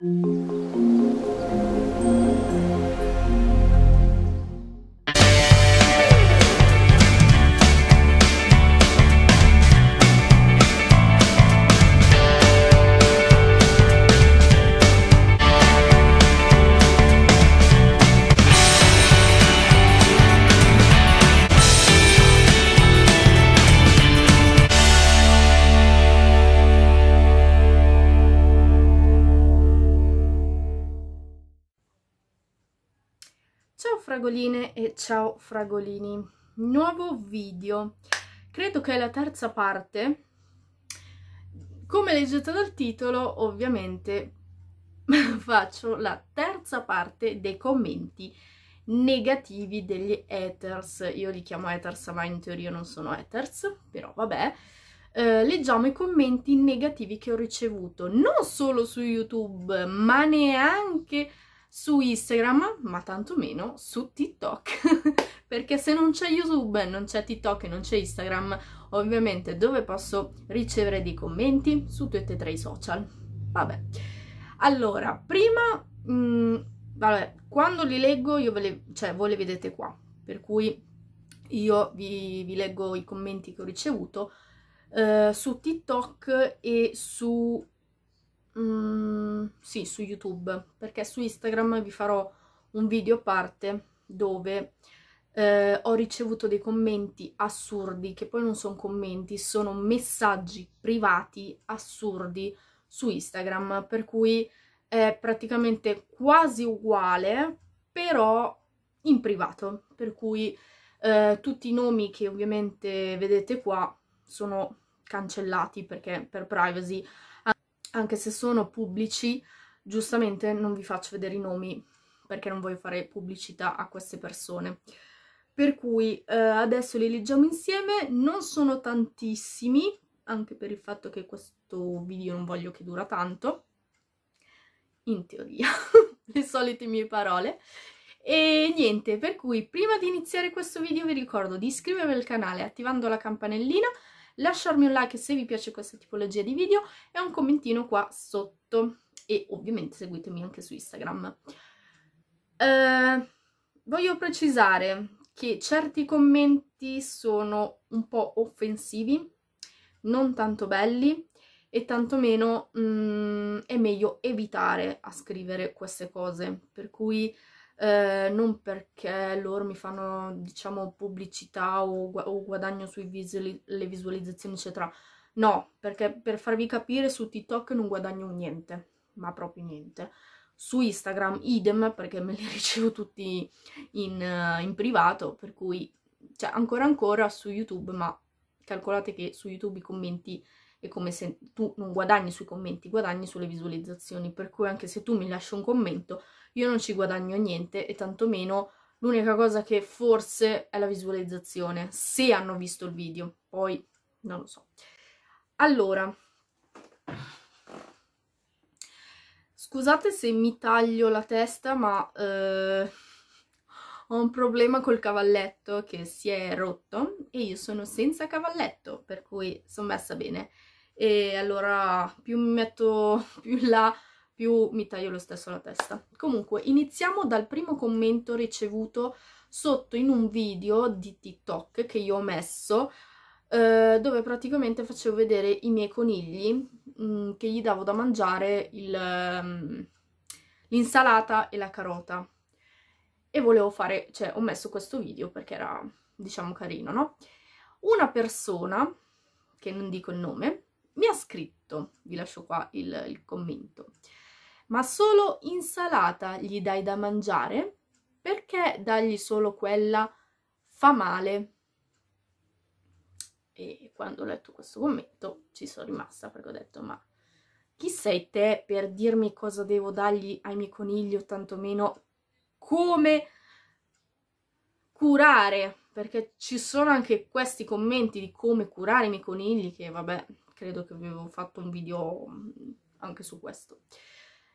Thank mm -hmm. you. ciao fragolini, nuovo video, credo che è la terza parte, come leggete dal titolo ovviamente faccio la terza parte dei commenti negativi degli haters, io li chiamo haters ma in teoria non sono haters, però vabbè, eh, leggiamo i commenti negativi che ho ricevuto, non solo su YouTube ma neanche su Instagram, ma tantomeno su TikTok, perché se non c'è YouTube, non c'è TikTok e non c'è Instagram, ovviamente dove posso ricevere dei commenti? Su tutti e tre i social. Vabbè. Allora, prima, mh, mm, vabbè, quando li leggo io ve le, cioè, voi le vedete qua, per cui io vi, vi leggo i commenti che ho ricevuto eh, su TikTok e su Mm, sì, su YouTube, perché su Instagram vi farò un video a parte dove eh, ho ricevuto dei commenti assurdi, che poi non sono commenti, sono messaggi privati assurdi su Instagram, per cui è praticamente quasi uguale, però in privato, per cui eh, tutti i nomi che ovviamente vedete qua sono cancellati perché per privacy anche se sono pubblici, giustamente non vi faccio vedere i nomi perché non voglio fare pubblicità a queste persone. Per cui eh, adesso li leggiamo insieme, non sono tantissimi, anche per il fatto che questo video non voglio che dura tanto, in teoria, le solite mie parole. E niente, per cui prima di iniziare questo video vi ricordo di iscrivervi al canale attivando la campanellina lasciarmi un like se vi piace questa tipologia di video e un commentino qua sotto e ovviamente seguitemi anche su Instagram. Eh, voglio precisare che certi commenti sono un po' offensivi, non tanto belli e tantomeno mh, mm, è meglio evitare a scrivere queste cose, per cui eh, non perché loro mi fanno, diciamo, pubblicità o, o guadagno sulle visuali- visualizzazioni, eccetera. No, perché per farvi capire su TikTok non guadagno niente, ma proprio niente. Su Instagram idem, perché me li ricevo tutti in, in privato, per cui, cioè, ancora ancora su YouTube, ma calcolate che su YouTube i commenti è come se tu non guadagni sui commenti, guadagni sulle visualizzazioni, per cui anche se tu mi lasci un commento, io non ci guadagno niente e tantomeno l'unica cosa che forse è la visualizzazione, se hanno visto il video, poi non lo so. Allora, scusate se mi taglio la testa, ma... Eh ho un problema col cavalletto che si è rotto e io sono senza cavalletto, per cui sono messa bene. E allora più mi metto più in là, più mi taglio lo stesso la testa. Comunque, iniziamo dal primo commento ricevuto sotto in un video di TikTok che io ho messo eh, dove praticamente facevo vedere i miei conigli mh, mm, che gli davo da mangiare ehm, l'insalata e la carota e volevo fare, cioè ho messo questo video perché era, diciamo, carino, no? Una persona, che non dico il nome, mi ha scritto, vi lascio qua il, il commento, ma solo insalata gli dai da mangiare? Perché dargli solo quella fa male? E quando ho letto questo commento ci sono rimasta perché ho detto ma chi sei te per dirmi cosa devo dargli ai miei conigli o tantomeno come curare, perché ci sono anche questi commenti di come curare i miei conigli, che vabbè, credo che avevo fatto un video mm, anche su questo.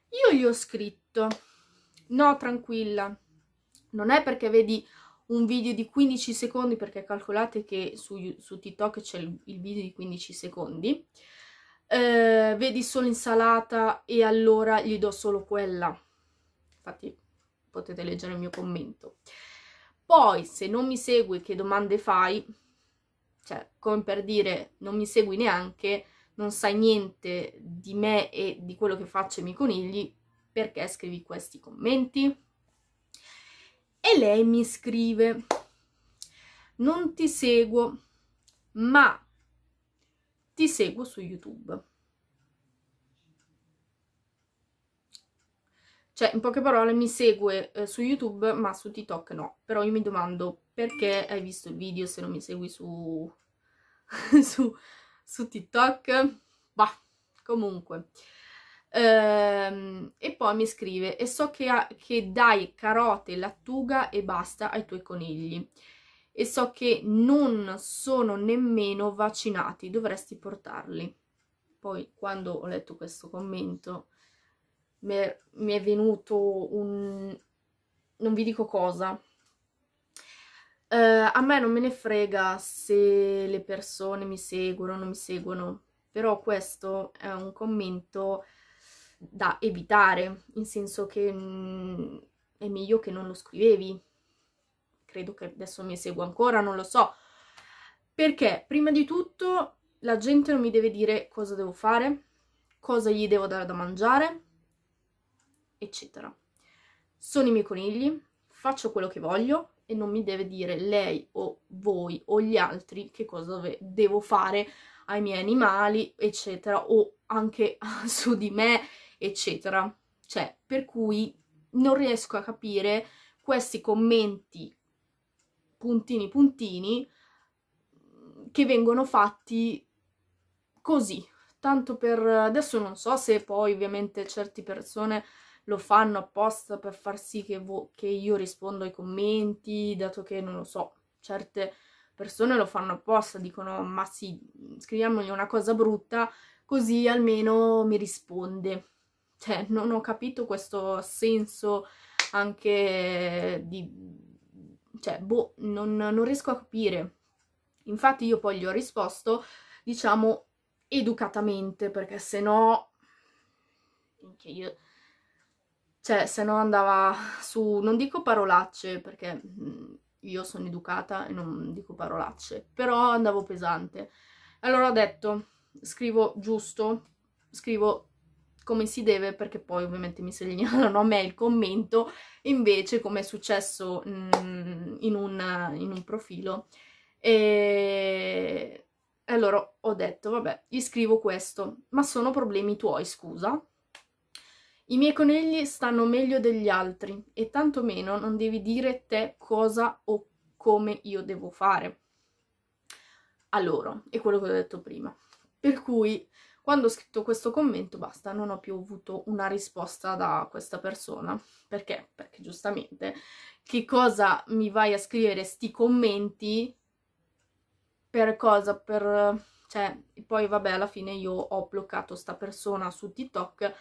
Io gli ho scritto, no tranquilla, non è perché vedi un video di 15 secondi, perché calcolate che su, su TikTok c'è il, il, video di 15 secondi, eh, vedi solo insalata e allora gli do solo quella. Infatti potete leggere il mio commento. Poi, se non mi segui, che domande fai? Cioè, come per dire, non mi segui neanche, non sai niente di me e di quello che faccio ai miei conigli, perché scrivi questi commenti? E lei mi scrive, non ti seguo, ma ti seguo su YouTube. Cioè, in poche parole, mi segue eh, su YouTube, ma su TikTok no. Però io mi domando perché hai visto il video se non mi segui su, su, su TikTok. Bah, comunque. Ehm, e poi mi scrive, e so che, ha, che dai carote, lattuga e basta ai tuoi conigli. E so che non sono nemmeno vaccinati, dovresti portarli. Poi, quando ho letto questo commento mi è, venuto un... non vi dico cosa. Uh, a me non me ne frega se le persone mi seguono o non mi seguono, però questo è un commento da evitare, in senso che mh, mm, è meglio che non lo scrivevi. Credo che adesso mi segua ancora, non lo so. Perché prima di tutto la gente non mi deve dire cosa devo fare, cosa gli devo dare da mangiare, eccetera. Sono i miei conigli, faccio quello che voglio e non mi deve dire lei o voi o gli altri che cosa devo fare ai miei animali, eccetera, o anche su di me, eccetera. Cioè, per cui non riesco a capire questi commenti puntini puntini che vengono fatti così, tanto per adesso non so se poi ovviamente certe persone lo fanno apposta per far sì che, vo- che io rispondo ai commenti, dato che, non lo so, certe persone lo fanno apposta, dicono ma sì, scriviamogli una cosa brutta così almeno mi risponde. Cioè, non ho capito questo senso anche di... Cioè, boh, non, non riesco a capire. Infatti io poi gli ho risposto, diciamo, educatamente, perché se no... Minchia, io cioè, se no andava su, non dico parolacce, perché io sono educata e non dico parolacce, però andavo pesante. Allora ho detto, scrivo giusto, scrivo come si deve perché poi ovviamente mi segnalano a me il commento invece come è successo in un, in un profilo e allora ho detto vabbè gli scrivo questo ma sono problemi tuoi scusa i miei conigli stanno meglio degli altri e tantomeno non devi dire te cosa o come io devo fare a loro. È quello che ho detto prima. Per cui quando ho scritto questo commento basta, non ho più avuto una risposta da questa persona. Perché? Perché giustamente che cosa mi vai a scrivere sti commenti per cosa? Per cioè, poi vabbè, alla fine io ho bloccato sta persona su TikTok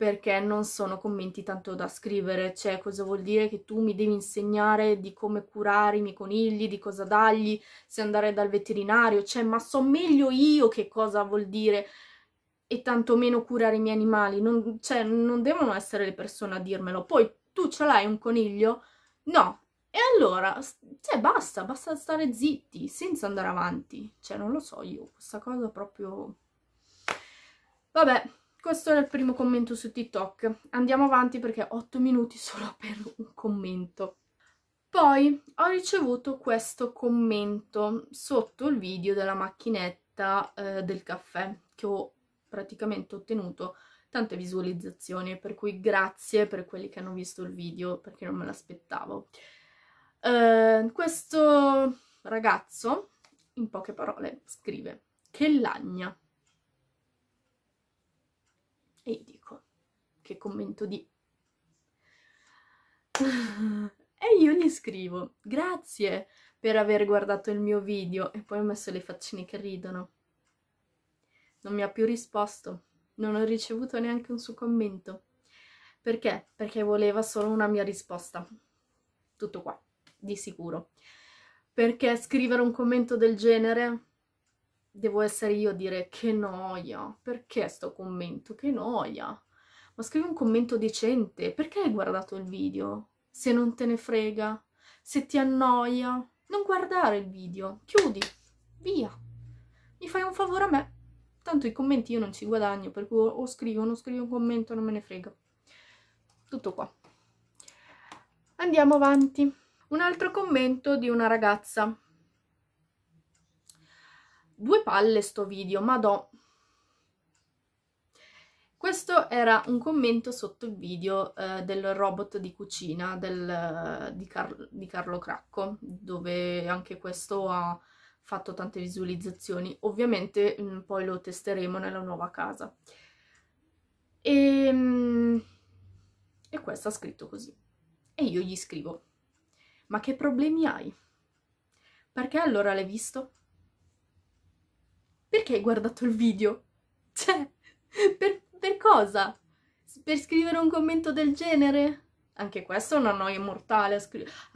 perché non sono commenti tanto da scrivere, cioè cosa vuol dire che tu mi devi insegnare di come curare i miei conigli, di cosa dargli, se andare dal veterinario, cioè ma so meglio io che cosa vuol dire e tantomeno curare i miei animali, non, cioè non devono essere le persone a dirmelo, poi tu ce l'hai un coniglio? No. E allora, cioè basta, basta stare zitti, senza andare avanti, cioè non lo so io, questa cosa proprio... Vabbè, questo era il primo commento su TikTok. Andiamo avanti perché 8 minuti solo per un commento. Poi ho ricevuto questo commento sotto il video della macchinetta eh, del caffè che ho praticamente ottenuto tante visualizzazioni, per cui grazie per quelli che hanno visto il video perché non me l'aspettavo. Eh, questo ragazzo, in poche parole, scrive che lagna e io dico, che commento di... e io gli scrivo, grazie per aver guardato il mio video. E poi ho messo le faccine che ridono. Non mi ha più risposto. Non ho ricevuto neanche un suo commento. Perché? Perché voleva solo una mia risposta. Tutto qua, di sicuro. Perché scrivere un commento del genere devo essere io a dire che noia, perché sto commento, che noia? Ma scrivi un commento decente, perché hai guardato il video? Se non te ne frega, se ti annoia, non guardare il video, chiudi, via. Mi fai un favore a me. Tanto i commenti io non ci guadagno, per cui o scrivo o non scrivo un commento, non me ne frega. Tutto qua. Andiamo avanti. Un altro commento di una ragazza Due palle sto video, ma do. Questo era un commento sotto il video eh, del robot di cucina del, eh, di, Car di Carlo Cracco, dove anche questo ha fatto tante visualizzazioni. Ovviamente mh, mm, poi lo testeremo nella nuova casa. E, ehm, mh, e questo ha scritto così. E io gli scrivo, ma che problemi hai? Perché allora l'hai visto? Perché hai guardato il video? Cioè, per, per cosa? Per scrivere un commento del genere? Anche questo è una noia mortale, a,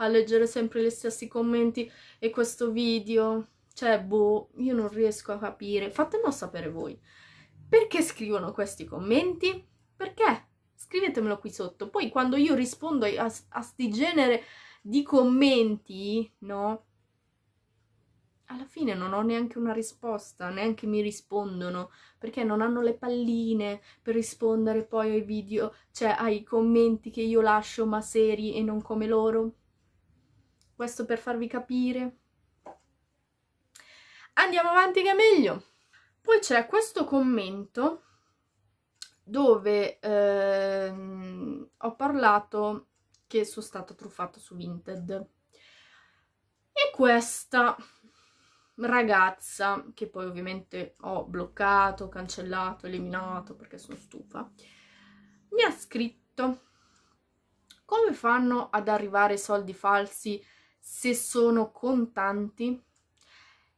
a leggere sempre gli stessi commenti e questo video. Cioè, boh, io non riesco a capire. Fatemelo sapere voi. Perché scrivono questi commenti? Perché? Scrivetemelo qui sotto. Poi quando io rispondo a, a sti genere di commenti, no? alla fine non ho neanche una risposta, neanche mi rispondono, perché non hanno le palline per rispondere poi ai video, cioè ai commenti che io lascio ma seri e non come loro. Questo per farvi capire. Andiamo avanti che è meglio. Poi c'è questo commento dove ehm, ho parlato che sono stata truffata su Vinted. E questa ragazza, che poi ovviamente ho bloccato, cancellato, eliminato perché sono stufa, mi ha scritto come fanno ad arrivare soldi falsi se sono contanti?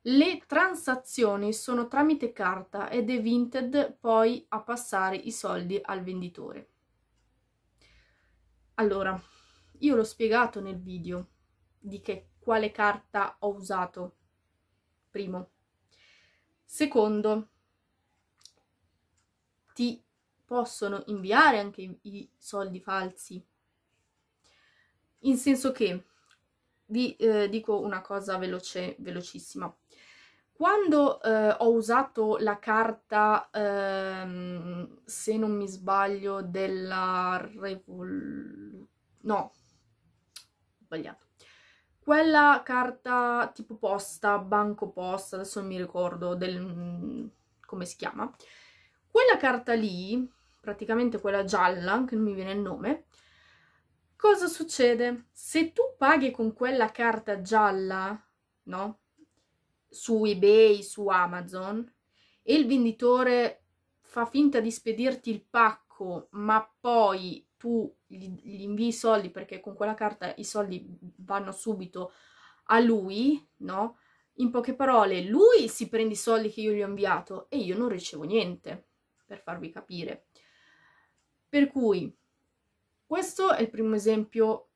Le transazioni sono tramite carta ed è Vinted poi a passare i soldi al venditore. Allora, io l'ho spiegato nel video di che quale carta ho usato primo. Secondo, ti possono inviare anche i soldi falsi. In senso che, vi eh, dico una cosa veloce, velocissima. Quando eh, ho usato la carta, ehm, se non mi sbaglio, della Revoluzione... No, ho sbagliato quella carta tipo posta, banco posta, adesso non mi ricordo del, mm, come si chiama, quella carta lì, praticamente quella gialla, che non mi viene il nome, cosa succede? Se tu paghi con quella carta gialla, no? Su eBay, su Amazon, e il venditore fa finta di spedirti il pacco, ma poi tu gli, gli invii i soldi perché con quella carta i soldi vanno subito a lui, no? In poche parole, lui si prende i soldi che io gli ho inviato e io non ricevo niente, per farvi capire. Per cui, questo è il primo esempio,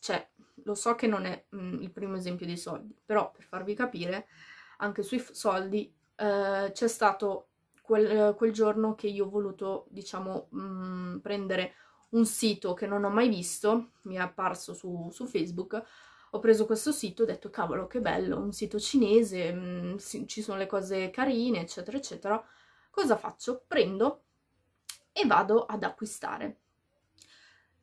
cioè, lo so che non è mh, mm, il primo esempio dei soldi, però per farvi capire, anche sui soldi eh, c'è stato quel, eh, quel, giorno che io ho voluto, diciamo, mh, mm, prendere un sito che non ho mai visto, mi è apparso su, su Facebook, ho preso questo sito, e ho detto cavolo che bello, un sito cinese, mh, mm, si, ci sono le cose carine, eccetera, eccetera. Cosa faccio? Prendo e vado ad acquistare.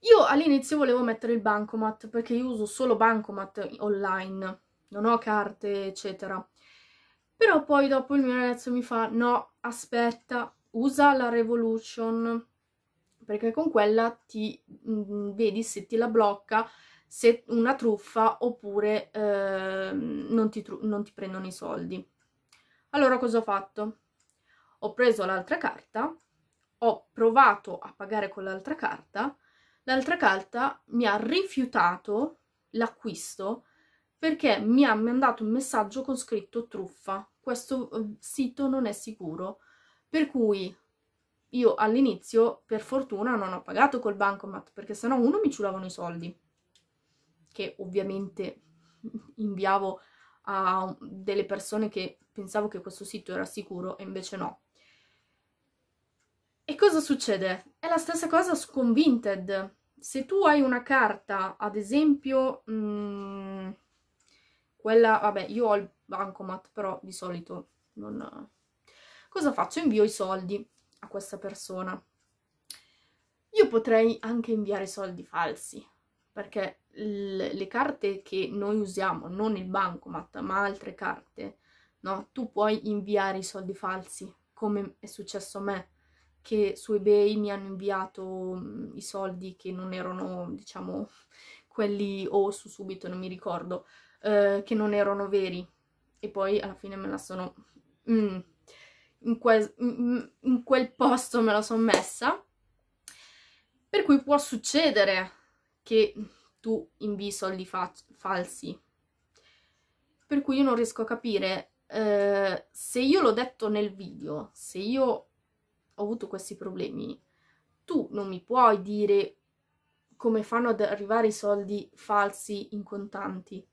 Io all'inizio volevo mettere il bancomat perché io uso solo bancomat online, non ho carte, eccetera. Però poi dopo il mio ragazzo mi fa, no, aspetta, usa la Revolution, perché con quella ti mh, mm, vedi se ti la blocca se una truffa oppure eh, non, ti non ti prendono i soldi. Allora cosa ho fatto? Ho preso l'altra carta, ho provato a pagare con l'altra carta, l'altra carta mi ha rifiutato l'acquisto perché mi ha mandato un messaggio con scritto truffa questo ehm, sito non è sicuro. Per cui io all'inizio, per fortuna, non ho pagato col bancomat, perché sennò uno mi ciulavano i soldi, che ovviamente inviavo a delle persone che pensavo che questo sito era sicuro e invece no. E cosa succede? È la stessa cosa con Vinted. Se tu hai una carta, ad esempio, mh, mm, quella, vabbè, io ho il bancomat, però di solito non... Cosa faccio? Invio i soldi a questa persona. Io potrei anche inviare soldi falsi, perché le carte che noi usiamo, non il bancomat, ma altre carte, no? Tu puoi inviare i soldi falsi, come è successo a me, che su eBay mi hanno inviato mm, i soldi che non erano, diciamo, quelli o su subito, non mi ricordo, eh, che non erano veri, e poi alla fine me la sono... Mm, in, que, mm, in quel posto me la sono messa. Per cui può succedere che tu invii soldi fa falsi. Per cui io non riesco a capire eh, se io l'ho detto nel video, se io ho avuto questi problemi, tu non mi puoi dire come fanno ad arrivare i soldi falsi in contanti.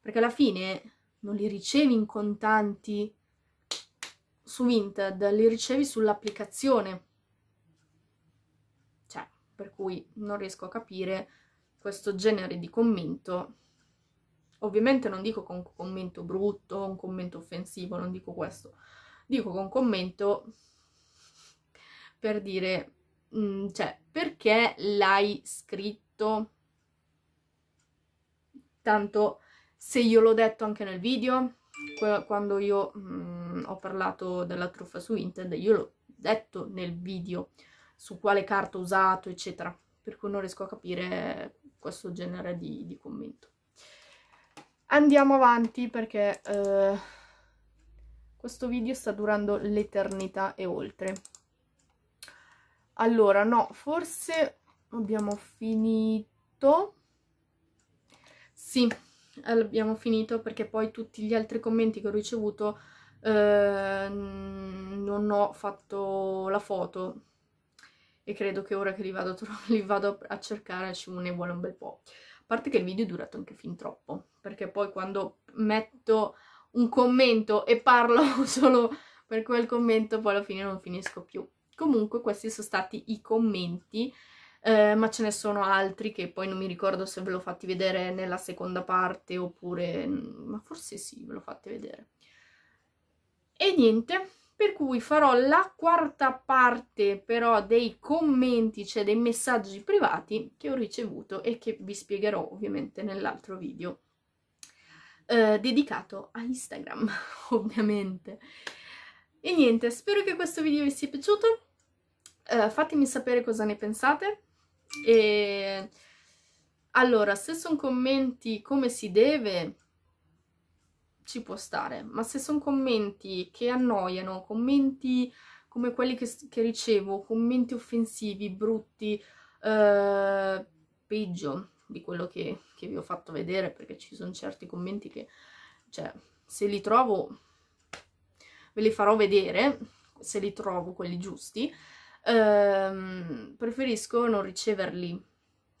Perché alla fine non li ricevi in contanti su Vinted, li ricevi sull'applicazione. Cioè, per cui non riesco a capire questo genere di commento. Ovviamente non dico con un commento brutto, un commento offensivo, non dico questo. Dico con commento per dire, mh, mm, cioè, perché l'hai scritto? Tanto se io l'ho detto anche nel video, quando io mh, mm, ho parlato della truffa su internet, io l'ho detto nel video su quale carta ho usato, eccetera, per cui non riesco a capire questo genere di, di commento. Andiamo avanti perché eh, questo video sta durando l'eternità e oltre. Allora, no, forse abbiamo finito. Sì, abbiamo finito perché poi tutti gli altri commenti che ho ricevuto eh, non ho fatto la foto e credo che ora che li vado, li vado a cercare ci ne vuole un bel po'. A parte che il video è durato anche fin troppo, perché poi quando metto un commento e parlo solo per quel commento, poi alla fine non finisco più. Comunque questi sono stati i commenti eh, ma ce ne sono altri che poi non mi ricordo se ve l'ho fatti vedere nella seconda parte oppure... Mm, ma forse sì, ve l'ho fatti vedere. E niente, per cui farò la quarta parte però dei commenti, cioè dei messaggi privati che ho ricevuto e che vi spiegherò ovviamente nell'altro video eh, dedicato a Instagram, ovviamente. E niente, spero che questo video vi sia piaciuto. Uh, fatemi sapere cosa ne pensate e allora, se sono commenti come si deve, ci può stare, ma se sono commenti che annoiano, commenti come quelli che, che ricevo, commenti offensivi, brutti, eh, peggio di quello che, che, vi ho fatto vedere, perché ci sono certi commenti che, cioè, se li trovo, ve li farò vedere, se li trovo quelli giusti, ehm, preferisco non riceverli.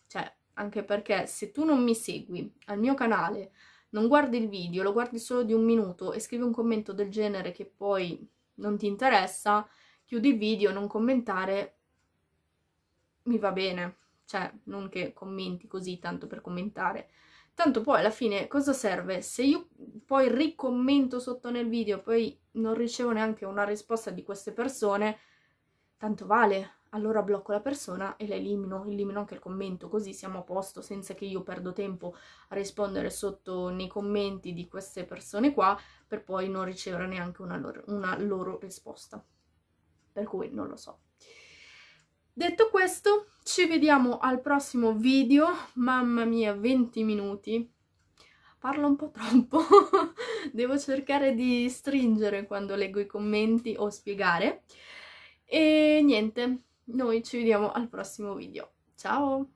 Cioè, anche perché se tu non mi segui al mio canale, non guardi il video, lo guardi solo di un minuto e scrivi un commento del genere che poi non ti interessa, chiudi il video, non commentare, mi va bene. Cioè, non che commenti così tanto per commentare. Tanto poi alla fine cosa serve? Se io poi ricommento sotto nel video, poi non ricevo neanche una risposta di queste persone, tanto vale, allora blocco la persona e la elimino, elimino anche il commento, così siamo a posto senza che io perdo tempo a rispondere sotto nei commenti di queste persone qua per poi non ricevere neanche una loro, una loro risposta. Per cui non lo so. Detto questo, ci vediamo al prossimo video, mamma mia 20 minuti, parlo un po' troppo, devo cercare di stringere quando leggo i commenti o spiegare. E niente, noi ci vediamo al prossimo video. Ciao!